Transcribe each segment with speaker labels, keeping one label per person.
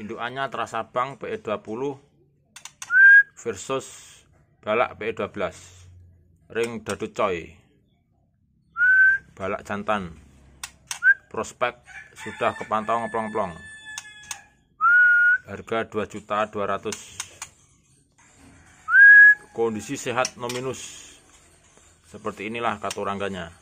Speaker 1: indukannya terasa bang PE20 versus balak PE12 ring dadu coy balak jantan prospek sudah kepantau ngeplong-plong harga 2.200. 200 kondisi sehat nominus seperti inilah katurangganya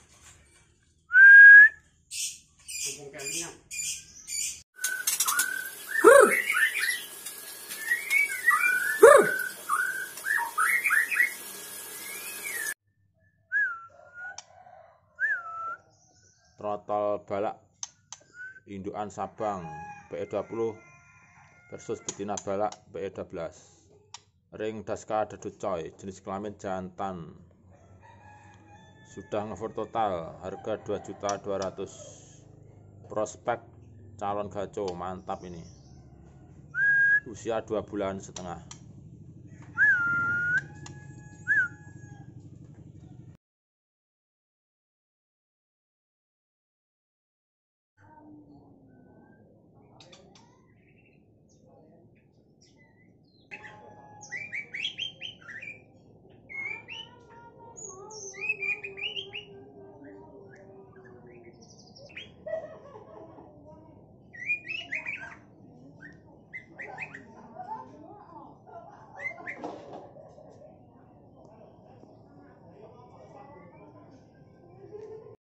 Speaker 1: Trotol Balak Indukan Sabang PE20 versus betina balak PE12 ring daska dadu coy jenis kelamin jantan sudah ngefor total harga 2.200 prospek calon gaco mantap ini usia 2 bulan setengah